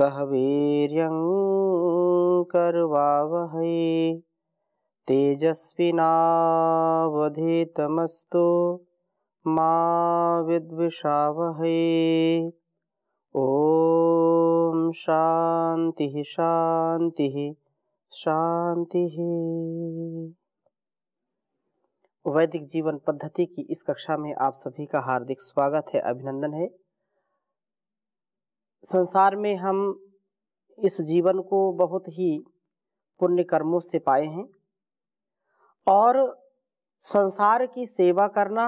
सह वीर कर्वा वह तेजस्वीनावधीतमस्तु मिषा वह ओ शांति शांति शांति वैदिक जीवन पद्धति की इस कक्षा में आप सभी का हार्दिक स्वागत है अभिनंदन है संसार में हम इस जीवन को बहुत ही पुण्य कर्मों से पाए हैं और संसार की सेवा करना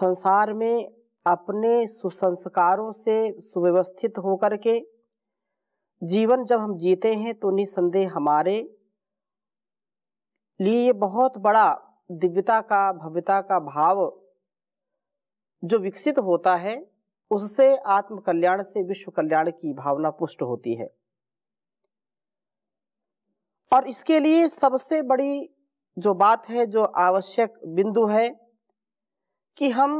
संसार में अपने सुसंस्कारों से सुव्यवस्थित होकर के जीवन जब हम जीते हैं तो निसंदेह हमारे लिए ये बहुत बड़ा दिव्यता का भव्यता का भाव जो विकसित होता है उससे आत्म कल्याण से विश्व कल्याण की भावना पुष्ट होती है और इसके लिए सबसे बड़ी जो बात है जो आवश्यक बिंदु है कि हम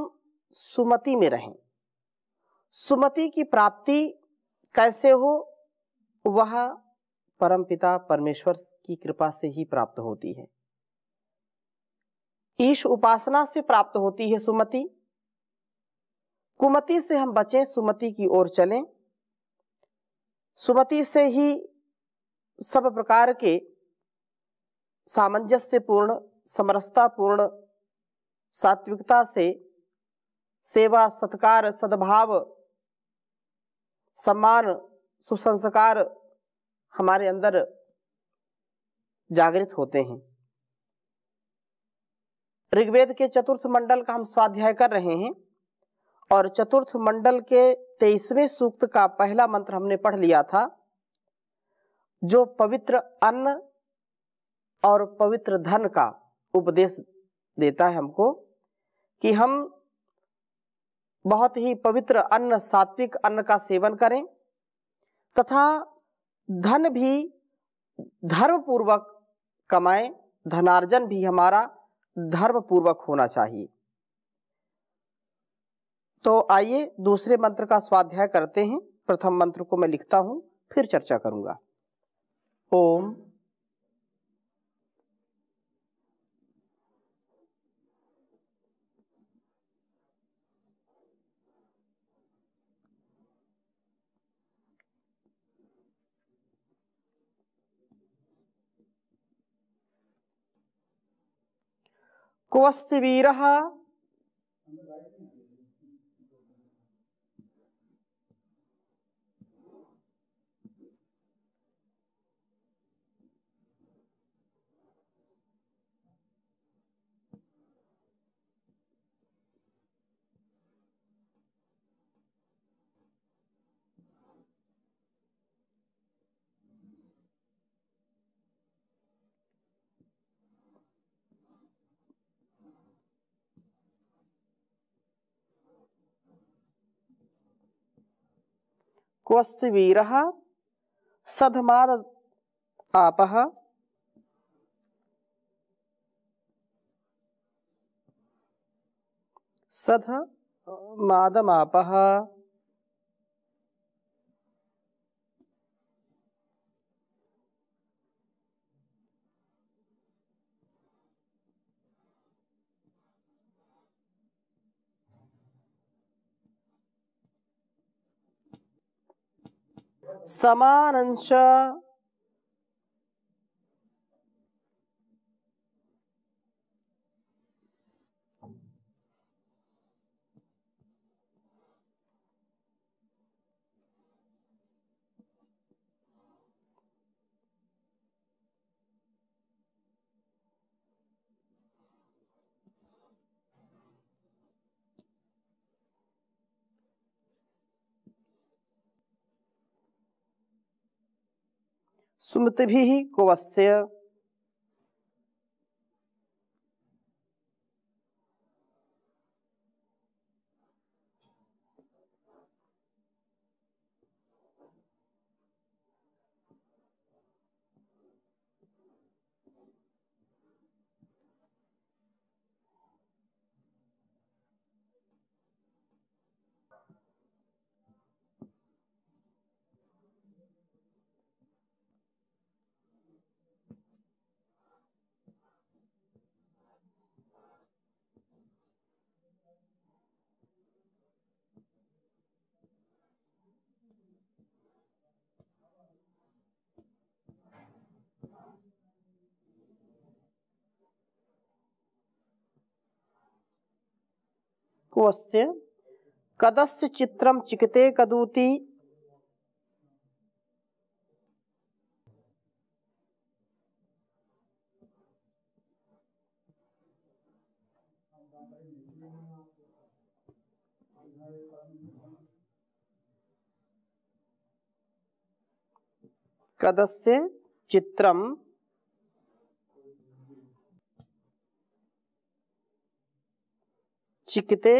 सुमति में रहें सुमति की प्राप्ति कैसे हो वह परमपिता परमेश्वर की कृपा से ही प्राप्त होती है ईश उपासना से प्राप्त होती है सुमति कुमति से हम बचें सुमति की ओर चलें सुमति से ही सब प्रकार के सामंजस्यपूर्ण समरसतापूर्ण सात्विकता से सेवा सत्कार सद्भाव सम्मान सुसंस्कार हमारे अंदर जागृत होते हैं ऋग्वेद के चतुर्थ मंडल का हम स्वाध्याय कर रहे हैं और चतुर्थ मंडल के तेईसवें सूक्त का पहला मंत्र हमने पढ़ लिया था जो पवित्र अन्न और पवित्र धन का उपदेश देता है हमको कि हम बहुत ही पवित्र अन्न सात्विक अन्न का सेवन करें तथा धन भी धर्म पूर्वक कमाएं धनार्जन भी हमारा धर्म पूर्वक होना चाहिए तो आइए दूसरे मंत्र का स्वाध्याय करते हैं प्रथम मंत्र को मैं लिखता हूं फिर चर्चा करूंगा ओम कुवस्ति क्वस्ति वीर सधमाद आप सध मादमाप समान अंश सुमृति भी कोऽस्य कदस्य चित्रम चिकते कदूति कदस्य चित्रम चिकते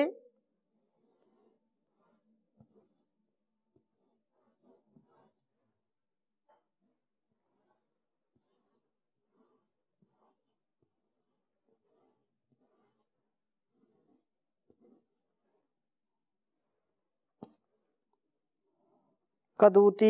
कदूती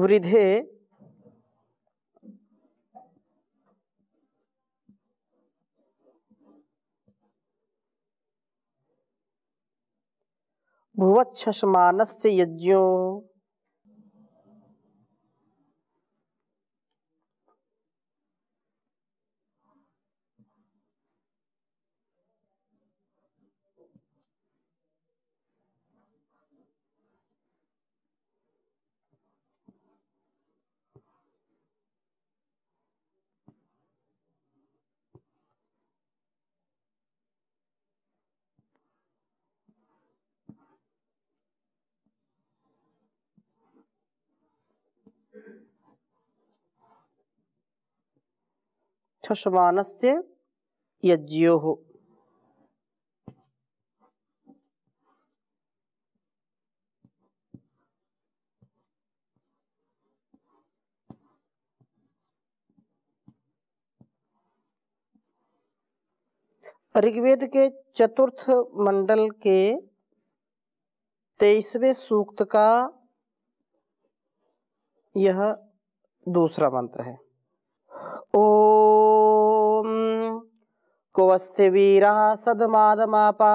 वृद्धे भुवक्षसमान यज्ञों ठशमानस्य यज्ञोः ऋग्वेद के चतुर्थ मंडल के तेईसवें सूक्त का यह दूसरा मंत्र है ओम कोवस्ते वीरा सदमादमापा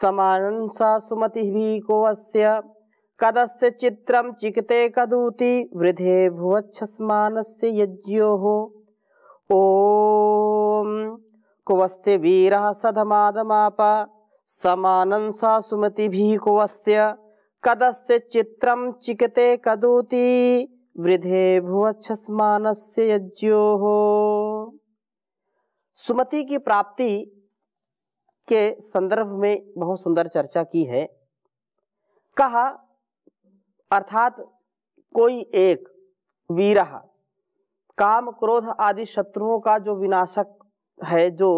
समानं सा सुमति भी कोवस्य कदस्य चित्रम चिकते कदूति वृधे भुवच्छस्मानस्य यज्ञो हो ओम कुवस्ते वीरा सधमादमाप समानं सा सुमति भी कुवस्त्य कदस्य चित्रम चिकते कदूती वृधे भुवक्षस्मान से यज्ञो सुमति की प्राप्ति के संदर्भ में बहुत सुंदर चर्चा की है कहा अर्थात कोई एक वीर काम क्रोध आदि शत्रुओं का जो विनाशक है जो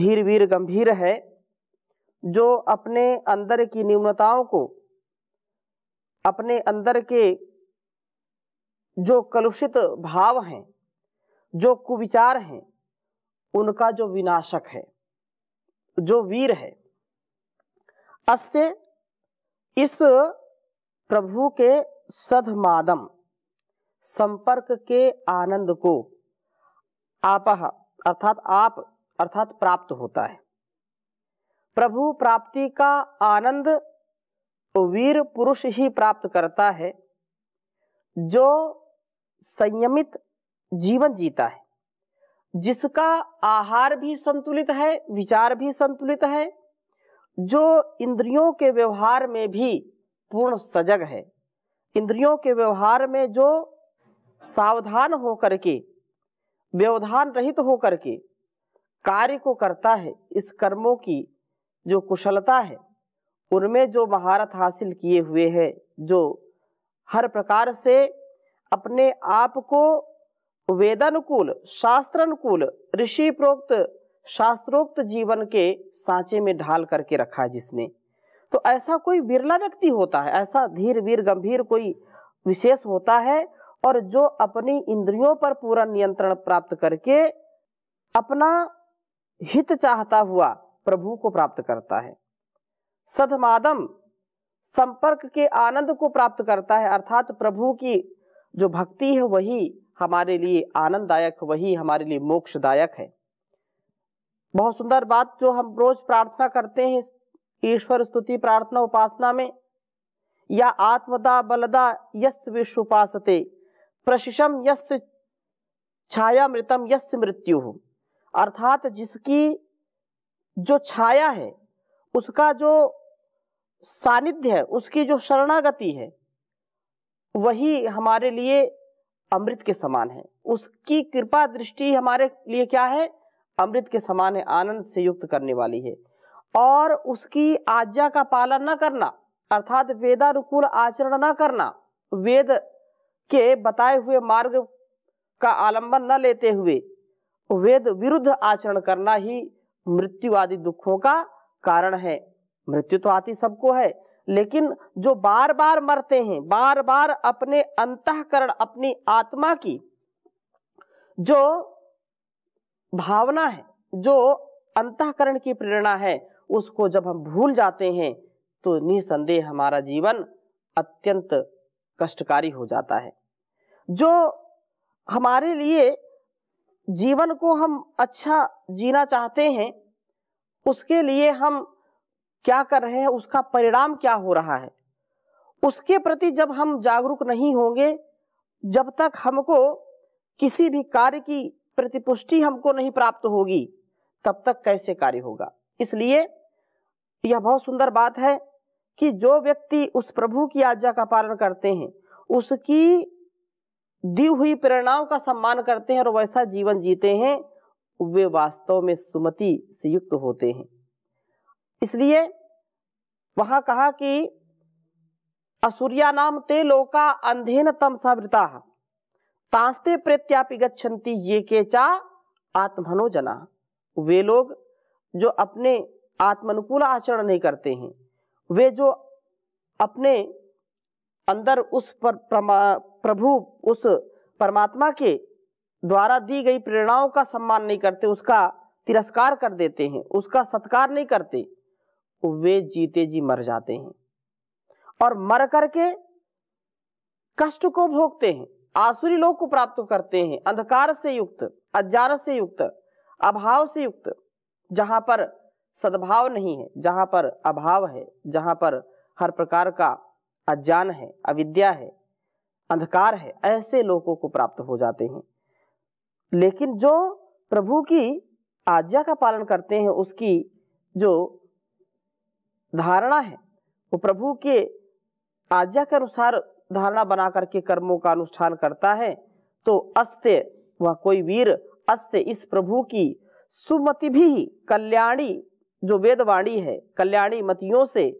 धीर वीर गंभीर है जो अपने अंदर की न्यूनताओं को अपने अंदर के जो कलुषित भाव हैं जो कुविचार हैं उनका जो विनाशक है जो वीर है अस्य इस प्रभु के सधमादम संपर्क के आनंद को आप अर्थात आप अर्थात प्राप्त होता है प्रभु प्राप्ति का आनंद तो वीर पुरुष ही प्राप्त करता है जो संयमित जीवन जीता है जिसका आहार भी संतुलित है विचार भी संतुलित है जो इंद्रियों के व्यवहार में भी पूर्ण सजग है इंद्रियों के व्यवहार में जो सावधान होकर के व्यवधान रहित होकर के कार्य को करता है इस कर्मों की जो कुशलता है उनमें जो महारत हासिल किए हुए हैं जो हर प्रकार से अपने आप को वेदानुकूल शास्त्रानुकूल ऋषि प्रोक्त शास्त्रोक्त जीवन के सांचे में ढाल करके रखा है जिसने तो ऐसा कोई बिरला व्यक्ति होता है ऐसा धीर वीर गंभीर कोई विशेष होता है और जो अपनी इंद्रियों पर पूरा नियंत्रण प्राप्त करके अपना हित चाहता हुआ प्रभु को प्राप्त करता है सधमादम संपर्क के आनंद को प्राप्त करता है अर्थात प्रभु की जो भक्ति है वही हमारे लिए आनंददायक वही हमारे लिए मोक्षदायक है बहुत सुंदर बात जो हम रोज प्रार्थना करते हैं ईश्वर स्तुति प्रार्थना उपासना में या आत्मदा बलदा विश्व उपास प्रशिषम यस छाया मृतम यस मृत्यु अर्थात जिसकी जो छाया है उसका जो सानिध्य है उसकी जो शरणागति है वही हमारे लिए अमृत के समान है उसकी कृपा दृष्टि हमारे लिए क्या है अमृत के समान है आनंद से युक्त करने वाली है और उसकी आज्ञा का पालन न करना अर्थात वेदानुकूल आचरण न करना वेद के बताए हुए मार्ग का आलंबन न लेते हुए वेद विरुद्ध आचरण करना ही मृत्यु आदि दुखों का कारण है मृत्यु तो आती सबको है लेकिन जो बार बार मरते हैं बार बार अपने अंतकरण अपनी आत्मा की जो भावना है जो अंतकरण की प्रेरणा है उसको जब हम भूल जाते हैं तो निसंदेह हमारा जीवन अत्यंत कष्टकारी हो जाता है जो हमारे लिए जीवन को हम अच्छा जीना चाहते हैं उसके लिए हम क्या कर रहे हैं उसका परिणाम क्या हो रहा है उसके प्रति जब हम जागरूक नहीं होंगे जब तक हमको किसी भी कार्य की प्रतिपुष्टि हमको नहीं प्राप्त होगी तब तक कैसे कार्य होगा इसलिए यह बहुत सुंदर बात है कि जो व्यक्ति उस प्रभु की आज्ञा का पालन करते हैं उसकी दी हुई प्रेरणाओं का सम्मान करते हैं और वैसा जीवन जीते हैं वे वास्तव में सुमति से युक्त होते हैं इसलिए वहां कहा कि असुरिया नाम ते लोका अंधेन तम सवृता तांस्ते प्रत्यापि गच्छन्ति ये केचा आत्मनो जना वे लोग जो अपने आत्मनुकूल आचरण नहीं करते हैं वे जो अपने अंदर उस पर प्रभु उस परमात्मा के द्वारा दी गई प्रेरणाओं का सम्मान नहीं करते उसका तिरस्कार कर देते हैं उसका सत्कार नहीं करते तो वे जीते जी मर जाते हैं और मर करके कष्ट को भोगते हैं आसुरी लोग को प्राप्त करते हैं अंधकार से युक्त अज्ञान से युक्त अभाव से युक्त जहां पर सद्भाव नहीं है जहां पर अभाव है जहां पर हर प्रकार का अज्ञान है अविद्या है अंधकार है ऐसे लोगों को प्राप्त हो जाते हैं लेकिन जो प्रभु की आज्ञा का पालन करते हैं उसकी जो धारणा है वो प्रभु के आज्ञा के अनुसार धारणा बना करके कर्मों का अनुष्ठान करता है तो अस्त्य वह कोई वीर अस्त्य इस प्रभु की सुमति भी कल्याणी जो वेदवाणी है कल्याणी मतियों से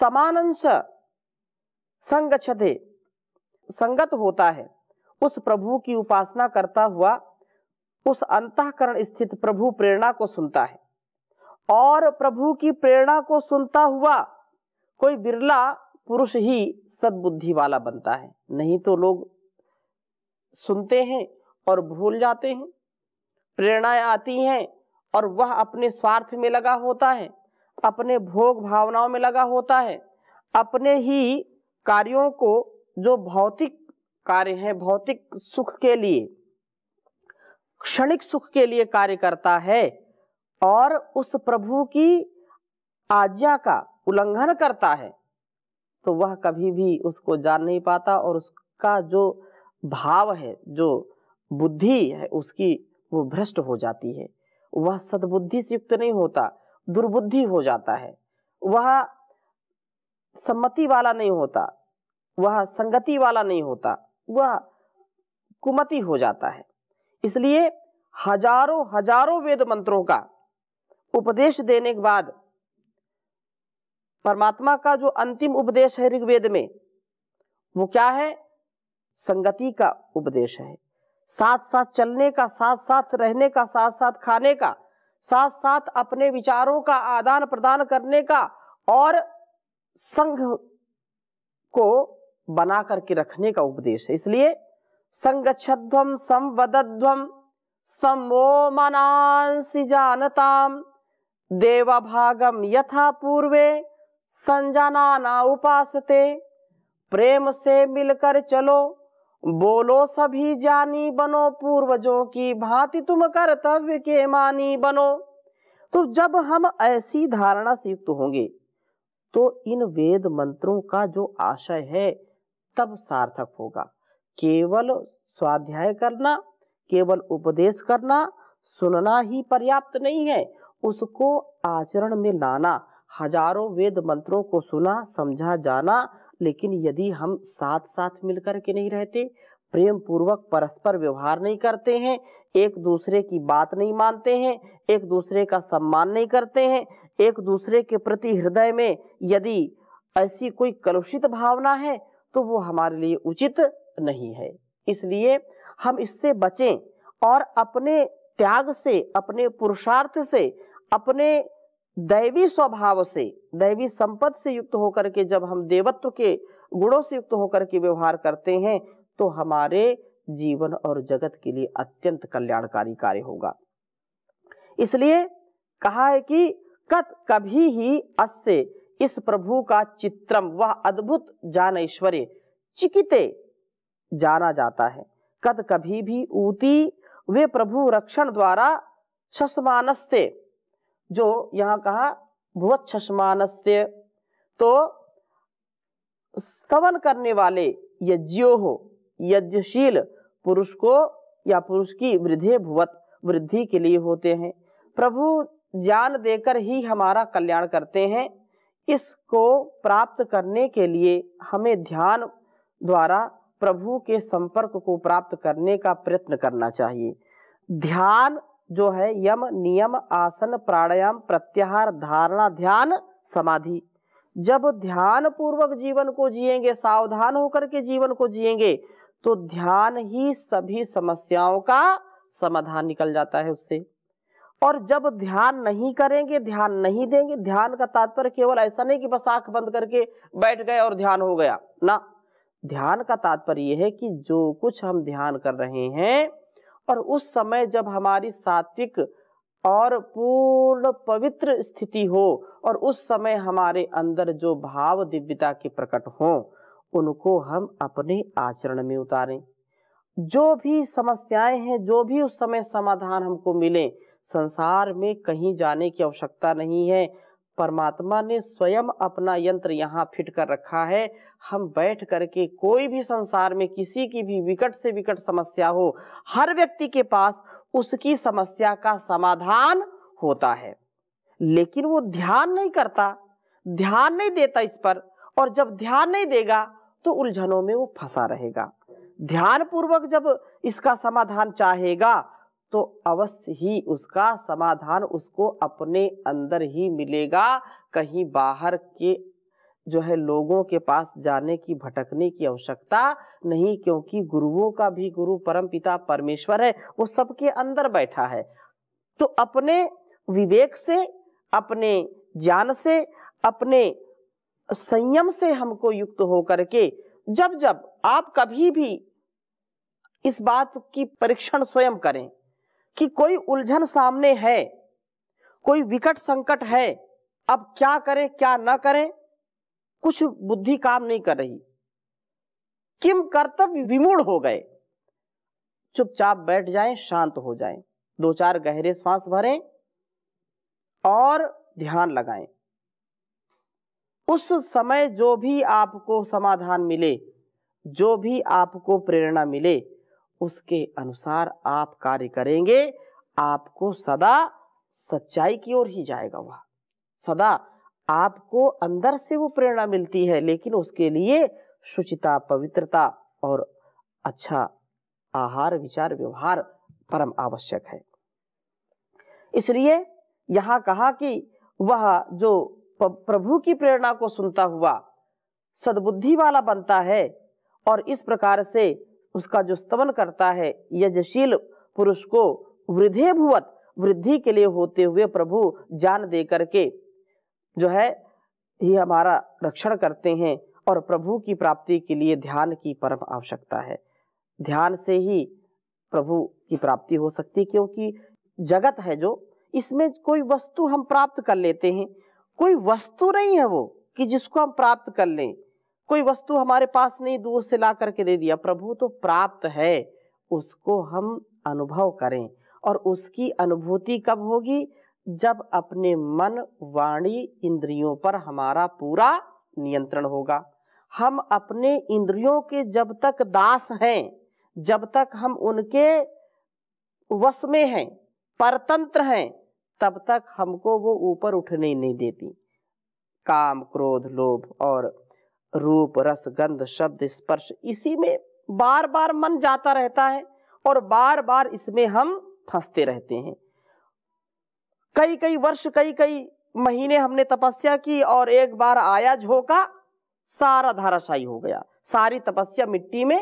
समानंश संगछते संगत होता है उस प्रभु की उपासना करता हुआ उस अंतकरण स्थित प्रभु प्रेरणा को सुनता है और प्रभु की प्रेरणा को सुनता हुआ कोई बिरला पुरुष ही सद्बुद्धि वाला बनता है नहीं तो लोग सुनते हैं और भूल जाते हैं प्रेरणाएं आती हैं और वह अपने स्वार्थ में लगा होता है अपने भोग भावनाओं में लगा होता है अपने ही कार्यों को जो भौतिक कार्य है भौतिक सुख के लिए क्षणिक सुख के लिए कार्य करता है और उस प्रभु की आज्ञा का उल्लंघन करता है तो वह कभी भी उसको जान नहीं पाता और उसका जो भाव है जो बुद्धि है उसकी वो भ्रष्ट हो जाती है वह सद्बुद्धि से युक्त नहीं होता दुर्बुद्धि हो जाता है वह सम्मति वाला नहीं होता वह संगति वाला नहीं होता वह कुमति हो जाता है इसलिए हजारों हजारों वेद मंत्रों का उपदेश देने के बाद परमात्मा का जो अंतिम उपदेश है ऋग्वेद में वो क्या है संगति का उपदेश है साथ साथ चलने का साथ साथ रहने का साथ साथ खाने का साथ साथ अपने विचारों का आदान प्रदान करने का और संघ को बना करके रखने का उपदेश है इसलिए संगच्छध्वम संवदध्वम समो मनांसि जानताम देवभागम यथा पूर्वे संजाना उपासते प्रेम से मिलकर चलो बोलो सभी जानी बनो पूर्वजों की भांति तुम कर्तव्य के मानी बनो तो जब हम ऐसी धारणा से युक्त होंगे तो इन वेद मंत्रों का जो आशय है तब सार्थक होगा केवल स्वाध्याय करना केवल उपदेश करना सुनना ही पर्याप्त नहीं है उसको आचरण में लाना हजारों वेद मंत्रों को सुना समझा जाना लेकिन यदि हम साथ साथ मिलकर के नहीं रहते प्रेम पूर्वक परस्पर व्यवहार नहीं करते हैं एक दूसरे की बात नहीं मानते हैं एक दूसरे का सम्मान नहीं करते हैं एक दूसरे के प्रति हृदय में यदि ऐसी कोई कलुषित भावना है तो वो हमारे लिए उचित नहीं है इसलिए हम इससे बचें और अपने त्याग से अपने पुरुषार्थ से अपने दैवी स्वभाव से दैवी संपद से युक्त होकर के जब हम देवत्व के गुणों से युक्त होकर के व्यवहार करते हैं तो हमारे जीवन और जगत के लिए अत्यंत कल्याणकारी कार्य होगा इसलिए कहा है कि कत कभी ही अस्य इस प्रभु का चित्रम वह अद्भुत जान ऐश्वर्य चिकिते जाना जाता है कद कभी भी ऊती वे प्रभु रक्षण द्वारा शशमानस्ते जो यहाँ कहा भुवत शशमानस्ते तो स्तवन करने वाले यज्ञो हो यज्ञशील पुरुष को या पुरुष की वृद्धि भुवत वृद्धि के लिए होते हैं प्रभु ज्ञान देकर ही हमारा कल्याण करते हैं इसको प्राप्त करने के लिए हमें ध्यान द्वारा प्रभु के संपर्क को प्राप्त करने का प्रयत्न करना चाहिए ध्यान जो है यम नियम आसन प्राणायाम प्रत्याहार धारणा ध्यान समाधि जब ध्यान पूर्वक जीवन को जिएंगे सावधान होकर के जीवन को जिएंगे तो ध्यान ही सभी समस्याओं का समाधान निकल जाता है उससे और जब ध्यान नहीं करेंगे ध्यान नहीं देंगे ध्यान का तात्पर्य केवल ऐसा नहीं कि बस आंख बंद करके बैठ गए और ध्यान हो गया ना ध्यान का तात्पर्य यह है कि जो कुछ हम ध्यान कर रहे हैं और उस समय जब हमारी सात्विक और पूर्ण पवित्र स्थिति हो और उस समय हमारे अंदर जो भाव दिव्यता के प्रकट हो उनको हम अपने आचरण में उतारें जो भी समस्याएं हैं जो भी उस समय समाधान हमको मिले संसार में कहीं जाने की आवश्यकता नहीं है परमात्मा ने स्वयं अपना यंत्र यहाँ फिट कर रखा है हम बैठ करके कोई भी संसार में किसी की भी विकट से विकट समस्या हो हर व्यक्ति के पास उसकी समस्या का समाधान होता है लेकिन वो ध्यान नहीं करता ध्यान नहीं देता इस पर और जब ध्यान नहीं देगा तो उलझनों में वो फंसा रहेगा ध्यान पूर्वक जब इसका समाधान चाहेगा तो अवश्य ही उसका समाधान उसको अपने अंदर ही मिलेगा कहीं बाहर के जो है लोगों के पास जाने की भटकने की आवश्यकता नहीं क्योंकि गुरुओं का भी गुरु परम पिता परमेश्वर है वो सबके अंदर बैठा है तो अपने विवेक से अपने ज्ञान से अपने संयम से हमको युक्त होकर के जब जब आप कभी भी इस बात की परीक्षण स्वयं करें कि कोई उलझन सामने है कोई विकट संकट है अब क्या करें क्या ना करें कुछ बुद्धि काम नहीं कर रही किम कर्तव्य विमूढ़ हो गए चुपचाप बैठ जाएं शांत हो जाएं दो चार गहरे सांस भरें और ध्यान लगाएं उस समय जो भी आपको समाधान मिले जो भी आपको प्रेरणा मिले उसके अनुसार आप कार्य करेंगे आपको सदा सच्चाई की ओर ही जाएगा वह सदा आपको अंदर से वो प्रेरणा मिलती है लेकिन उसके लिए शुचिता पवित्रता और अच्छा आहार विचार व्यवहार परम आवश्यक है इसलिए यहां कहा कि वह जो प्रभु की प्रेरणा को सुनता हुआ सद्बुद्धि वाला बनता है और इस प्रकार से उसका जो स्तवन करता है यजशील पुरुष को वृद्धे भुवत वृद्धि के लिए होते हुए प्रभु जान दे करके जो है ही हमारा रक्षण करते हैं और प्रभु की प्राप्ति के लिए ध्यान की परम आवश्यकता है ध्यान से ही प्रभु की प्राप्ति हो सकती क्योंकि जगत है जो इसमें कोई वस्तु हम प्राप्त कर लेते हैं कोई वस्तु नहीं है वो कि जिसको हम प्राप्त कर लें कोई वस्तु हमारे पास नहीं दूर से ला करके दे दिया प्रभु तो प्राप्त है उसको हम अनुभव करें और उसकी अनुभूति कब होगी जब अपने मन वाणी इंद्रियों पर हमारा पूरा नियंत्रण होगा हम अपने इंद्रियों के जब तक दास हैं जब तक हम उनके वश में हैं परतंत्र हैं तब तक हमको वो ऊपर उठने नहीं देती काम क्रोध लोभ और रूप रस गंध शब्द स्पर्श इसी में बार बार मन जाता रहता है और बार बार इसमें हम फंसते रहते हैं कई कई वर्ष कई कई महीने हमने तपस्या की और एक बार आया झोंका सारा धाराशाही हो गया सारी तपस्या मिट्टी में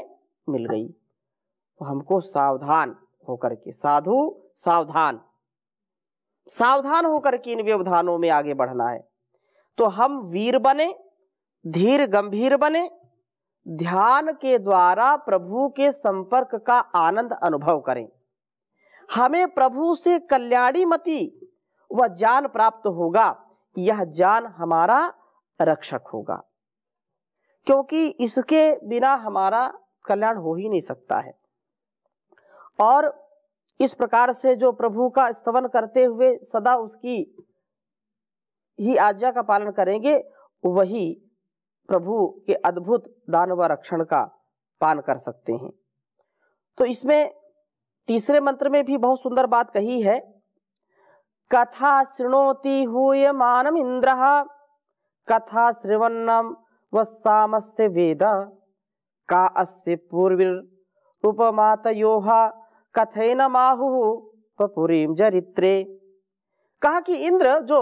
मिल गई तो हमको सावधान होकर के साधु सावधान सावधान होकर के इन व्यवधानों में आगे बढ़ना है तो हम वीर बने धीर गंभीर बने ध्यान के द्वारा प्रभु के संपर्क का आनंद अनुभव करें हमें प्रभु से कल्याणी मति व ज्ञान प्राप्त होगा यह ज्ञान हमारा रक्षक होगा क्योंकि इसके बिना हमारा कल्याण हो ही नहीं सकता है और इस प्रकार से जो प्रभु का स्तवन करते हुए सदा उसकी ही आज्ञा का पालन करेंगे वही प्रभु के अद्भुत दान व रक्षण का पान कर सकते हैं तो इसमें तीसरे मंत्र में भी बहुत सुंदर बात कही है कथा श्रृणोती हुए मानम इंद्र कथा व वस्ते वेद का उपमात योहा कथे न पुरी जरित्रे कहा कि इंद्र जो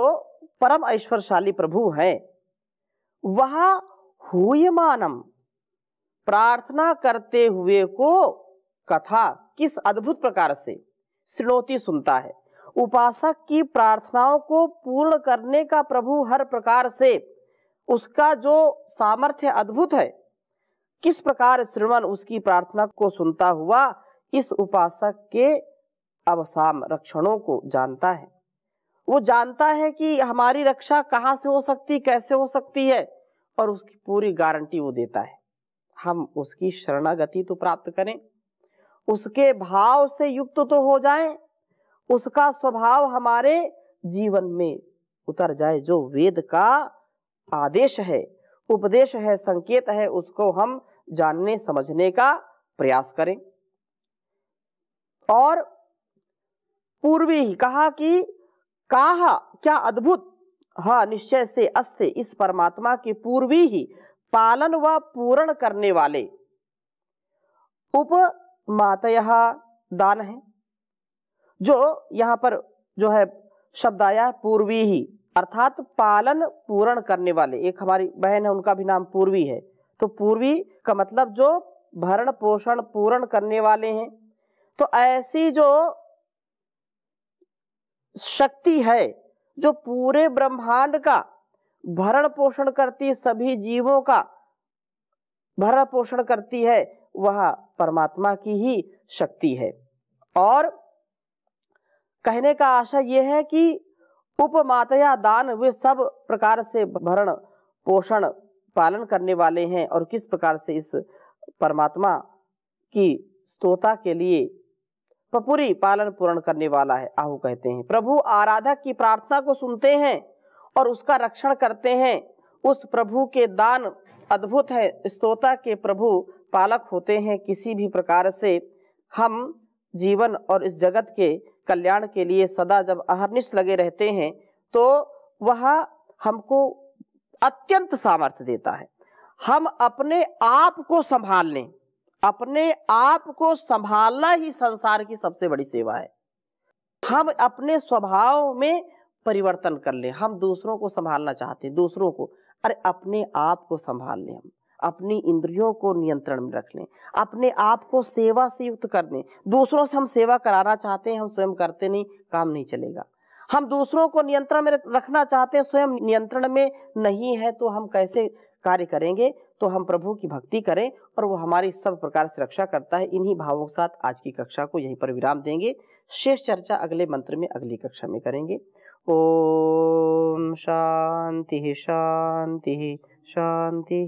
परम ऐश्वर्यशाली प्रभु हैं वह हूयमानम प्रार्थना करते हुए को कथा किस अद्भुत प्रकार से श्रोती सुनता है उपासक की प्रार्थनाओं को पूर्ण करने का प्रभु हर प्रकार से उसका जो सामर्थ्य अद्भुत है किस प्रकार श्रीमन उसकी प्रार्थना को सुनता हुआ इस उपासक के अवसाम रक्षणों को जानता है वो जानता है कि हमारी रक्षा कहाँ से हो सकती कैसे हो सकती है और उसकी पूरी गारंटी वो देता है हम उसकी शरणागति तो प्राप्त करें उसके भाव से युक्त तो हो जाए उसका स्वभाव हमारे जीवन में उतर जाए जो वेद का आदेश है उपदेश है संकेत है उसको हम जानने समझने का प्रयास करें और पूर्वी ही कहा कि कहा क्या अद्भुत हाँ निश्चय से अस्थ इस परमात्मा के पूर्वी ही पालन व पूर्ण करने वाले उप दान है जो यहाँ पर जो है शब्द आया पूर्वी ही अर्थात पालन पूर्ण करने वाले एक हमारी बहन है उनका भी नाम पूर्वी है तो पूर्वी का मतलब जो भरण पोषण पूर्ण करने वाले हैं तो ऐसी जो शक्ति है जो पूरे ब्रह्मांड का भरण पोषण करती सभी जीवों का भरण पोषण करती है वह परमात्मा की ही शक्ति है और कहने का आशा यह है कि उपमातया दान वे सब प्रकार से भरण पोषण पालन करने वाले हैं और किस प्रकार से इस परमात्मा की स्तोता के लिए पपुरी पालन पूर्ण करने वाला है आहु कहते हैं प्रभु आराधक की प्रार्थना को सुनते हैं और उसका रक्षण करते हैं उस प्रभु के दान अद्भुत है स्त्रोता के प्रभु पालक होते हैं किसी भी प्रकार से हम जीवन और इस जगत के कल्याण के लिए सदा जब अहरनिश लगे रहते हैं तो वह हमको अत्यंत सामर्थ्य देता है हम अपने आप को संभाल लें अपने आप को संभालना ही संसार की सबसे बड़ी सेवा है हम अपने स्वभाव में परिवर्तन कर लें हम दूसरों को संभालना चाहते हैं दूसरों को अरे अपने आप को संभाल लें हम अपनी इंद्रियों को नियंत्रण में रख लें अपने आप को सेवा से युक्त कर दें दूसरों से हम सेवा कराना चाहते हैं हम स्वयं करते नहीं काम नहीं चलेगा हम दूसरों को नियंत्रण में रखना चाहते हैं स्वयं नियंत्रण में नहीं है तो हम कैसे कार्य करेंगे तो हम प्रभु की भक्ति करें और वो हमारी सब प्रकार से रक्षा करता है इन्हीं भावों के साथ आज की कक्षा को यहीं पर विराम देंगे शेष चर्चा अगले मंत्र में अगली कक्षा में करेंगे ओम शांति शांति शांति